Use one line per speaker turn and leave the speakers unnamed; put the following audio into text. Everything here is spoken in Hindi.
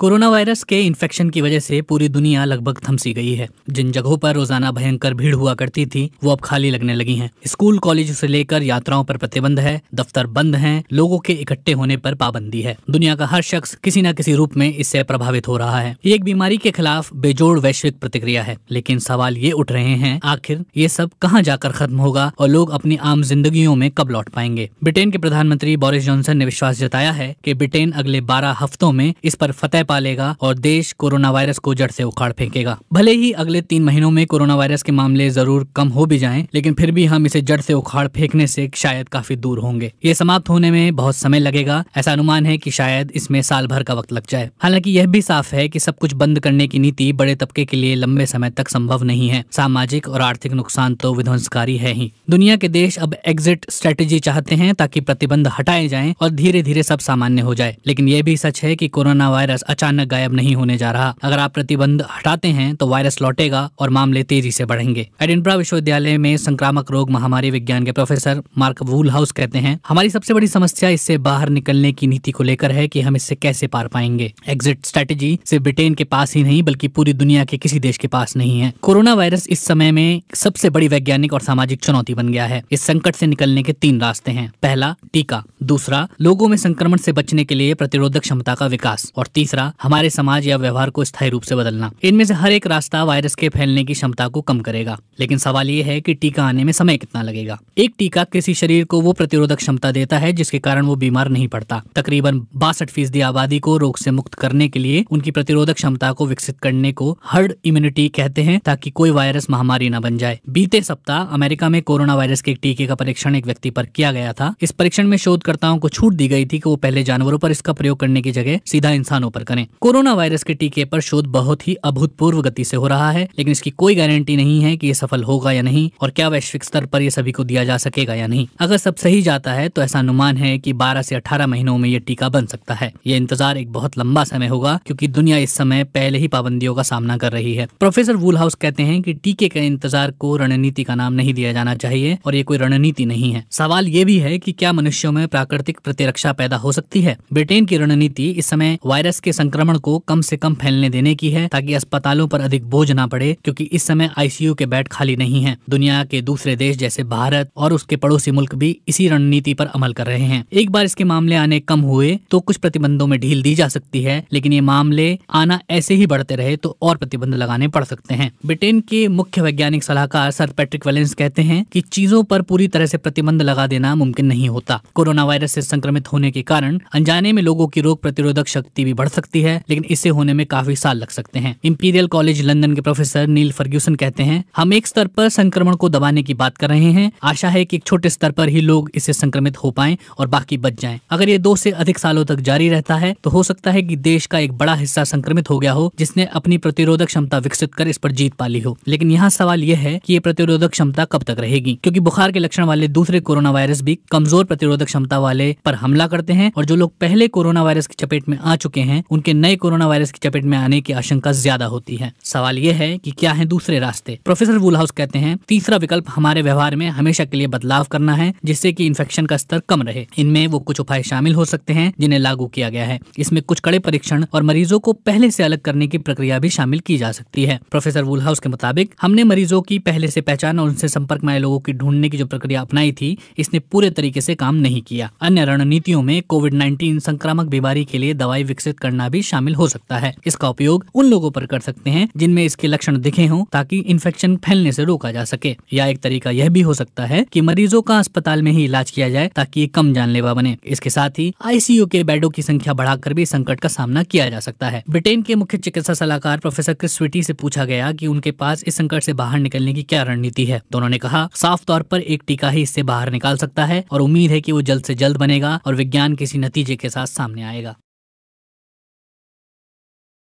कोरोना वायरस के इन्फेक्शन की वजह से पूरी दुनिया लगभग थमसी गई है जिन जगहों पर रोजाना भयंकर भीड़ हुआ करती थी वो अब खाली लगने लगी हैं। स्कूल कॉलेज से लेकर यात्राओं पर प्रतिबंध है दफ्तर बंद हैं, लोगों के इकट्ठे होने पर पाबंदी है दुनिया का हर शख्स किसी न किसी रूप में इससे प्रभावित हो रहा है एक बीमारी के खिलाफ बेजोड़ वैश्विक प्रतिक्रिया है लेकिन सवाल ये उठ रहे हैं आखिर ये सब कहाँ जाकर खत्म होगा और लोग अपनी आम जिंदगी में कब लौट पाएंगे ब्रिटेन के प्रधानमंत्री बोरिस जॉनसन ने विश्वास जताया है की ब्रिटेन अगले बारह हफ्तों में इस पर फतेह पालेगा और देश कोरोना वायरस को जड़ से उखाड़ फेंकेगा भले ही अगले तीन महीनों में कोरोना वायरस के मामले जरूर कम हो भी जाएं, लेकिन फिर भी हम इसे जड़ से उखाड़ फेंकने से शायद काफी दूर होंगे ये समाप्त होने में बहुत समय लगेगा ऐसा अनुमान है की शायद इसमें साल भर का वक्त लग जाए हालांकि यह भी साफ है की सब कुछ बंद करने की नीति बड़े तबके के लिए लंबे समय तक संभव नहीं है सामाजिक और आर्थिक नुकसान तो विध्वंसकारी है ही दुनिया के देश अब एग्जिट स्ट्रेटेजी चाहते हैं ताकि प्रतिबंध हटाए जाएं और धीरे धीरे सब सामान्य हो जाए लेकिन यह भी सच है कि कोरोना वायरस अचानक गायब नहीं होने जा रहा अगर आप प्रतिबंध हटाते हैं तो वायरस लौटेगा और मामले तेजी से बढ़ेंगे एडिनब्रा विश्वविद्यालय में संक्रामक रोग महामारी विज्ञान के प्रोफेसर मार्क वूल हाउस कहते हैं हमारी सबसे बड़ी समस्या इससे बाहर निकलने की नीति को लेकर है की हम इससे कैसे पार पाएंगे एग्जिट स्ट्रेटेजी सिर्फ ब्रिटेन के पास ही नहीं बल्कि पूरी दुनिया के किसी देश के पास नहीं है कोरोना वायरस इस समय में सबसे बड़ी वैज्ञानिक और सामाजिक चुनौती बन गया है इस संकट से निकलने के तीन रास्ते हैं पहला टीका दूसरा लोगों में संक्रमण से बचने के लिए प्रतिरोधक क्षमता का विकास और तीसरा रास्ता हमारे समाज या व्यवहार को स्थायी रूप से बदलना इनमें से हर एक रास्ता वायरस के फैलने की क्षमता को कम करेगा लेकिन सवाल ये है कि टीका आने में समय कितना लगेगा एक टीका किसी शरीर को वो प्रतिरोधक क्षमता देता है जिसके कारण वो बीमार नहीं पड़ता तकरीबन बासठ फीसदी आबादी को रोग से मुक्त करने के लिए उनकी प्रतिरोधक क्षमता को विकसित करने को हर्ड इम्यूनिटी कहते हैं ताकि कोई वायरस महामारी न बन जाए बीते सप्ताह अमेरिका में कोरोना वायरस के टीके का परीक्षण एक व्यक्ति पर किया गया था इस परीक्षण में शोधकर्ताओं को छूट दी गई थी कि वो पहले जानवरों पर इसका प्रयोग करने की जगह सीधा इंसानों पर करें बने कोरोना वायरस के टीके पर शोध बहुत ही अभूतपूर्व गति से हो रहा है लेकिन इसकी कोई गारंटी नहीं है कि ये सफल होगा या नहीं और क्या वैश्विक स्तर पर ये सभी को दिया जा सकेगा या नहीं अगर सब सही जाता है तो ऐसा अनुमान है की बारह से अठारह महीनों में ये टीका बन सकता है ये इंतजार एक बहुत लंबा समय होगा क्यूँकी दुनिया इस समय पहले ही पाबंदियों का सामना कर रही है प्रोफेसर वूल हाउस कहते हैं की टीके के इंतजार को रणनीति का नाम नहीं दिया जाना चाहिए और ये कोई रणनीति नहीं है सवाल ये भी है की क्या मनुष्यों में प्राकृतिक प्रतिरक्षा पैदा हो सकती है ब्रिटेन की रणनीति इस समय वायरस के संक्रमण को कम से कम फैलने देने की है ताकि अस्पतालों पर अधिक बोझ ना पड़े क्योंकि इस समय आईसीयू के बेड खाली नहीं है दुनिया के दूसरे देश जैसे भारत और उसके पड़ोसी मुल्क भी इसी रणनीति पर अमल कर रहे हैं एक बार इसके मामले आने कम हुए तो कुछ प्रतिबंधों में ढील दी जा सकती है लेकिन ये मामले आना ऐसे ही बढ़ते रहे तो और प्रतिबंध लगाने पड़ सकते हैं ब्रिटेन के मुख्य वैज्ञानिक सलाहकार सर पैट्रिक वेलेंस कहते हैं कि चीजों पर पूरी तरह से प्रतिबंध लगा देना मुमकिन नहीं होता कोरोना वायरस से संक्रमित होने के कारण अनजाने में लोगों की रोग प्रतिरोधक शक्ति भी बढ़ सकती सकती है लेकिन इसे होने में काफी साल लग सकते हैं इंपीरियल कॉलेज लंदन के प्रोफेसर नील फर्ग्यूसन कहते हैं हम एक स्तर पर संक्रमण को दबाने की बात कर रहे हैं आशा है कि एक छोटे स्तर पर ही लोग इसे संक्रमित हो पाए और बाकी बच जाए अगर ये दो से अधिक सालों तक जारी रहता है तो हो सकता है की देश का एक बड़ा हिस्सा संक्रमित हो गया हो जिसने अपनी प्रतिरोधक क्षमता विकसित कर इस पर जीत पाली हो लेकिन यहाँ सवाल यह है की ये प्रतिरोधक क्षमता कब तक रहेगी क्यूँकी बुखार के लक्षण वाले दूसरे कोरोना वायरस भी कमजोर प्रतिरोधक क्षमता वाले पर हमला करते हैं और जो लोग पहले कोरोना वायरस की चपेट में आ चुके हैं उनके नए कोरोना वायरस की चपेट में आने की आशंका ज्यादा होती है सवाल यह है कि क्या है दूसरे रास्ते प्रोफेसर वुलहाउस कहते हैं तीसरा विकल्प हमारे व्यवहार में हमेशा के लिए बदलाव करना है जिससे की इन्फेक्शन का स्तर कम रहे इनमें वो कुछ उपाय शामिल हो सकते हैं जिन्हें लागू किया गया है इसमें कुछ कड़े परीक्षण और मरीजों को पहले से अलग करने की प्रक्रिया भी शामिल की जा सकती है प्रोफेसर वुलहाउस के मुताबिक हमने मरीजों की पहले से पहचान और उनसे संपर्क में आए लोगों की ढूंढने की जो प्रक्रिया अपनाई थी इसने पूरे तरीके से काम नहीं किया अन्य रणनीतियों में कोविड नाइन्टीन संक्रामक बीमारी के लिए दवाई विकसित करना करना भी शामिल हो सकता है इसका उपयोग उन लोगों पर कर सकते हैं जिनमें इसके लक्षण दिखे हों ताकि इन्फेक्शन फैलने से रोका जा सके या एक तरीका यह भी हो सकता है कि मरीजों का अस्पताल में ही इलाज किया जाए ताकि ये कम जानलेवा बने इसके साथ ही आईसीयू के बेडों की संख्या बढ़ाकर भी संकट का सामना किया जा सकता है ब्रिटेन के मुख्य चिकित्सा सलाहकार प्रोफेसर क्रिस्विटी से पूछा गया कि उनके पास इस संकट से बाहर निकलने की क्या रणनीति है दोनों ने कहा साफ तौर पर एक टीका ही इससे बाहर निकाल सकता है और उम्मीद है कि वो जल्द से जल्द बनेगा और विज्ञान किसी नतीजे के साथ सामने आएगा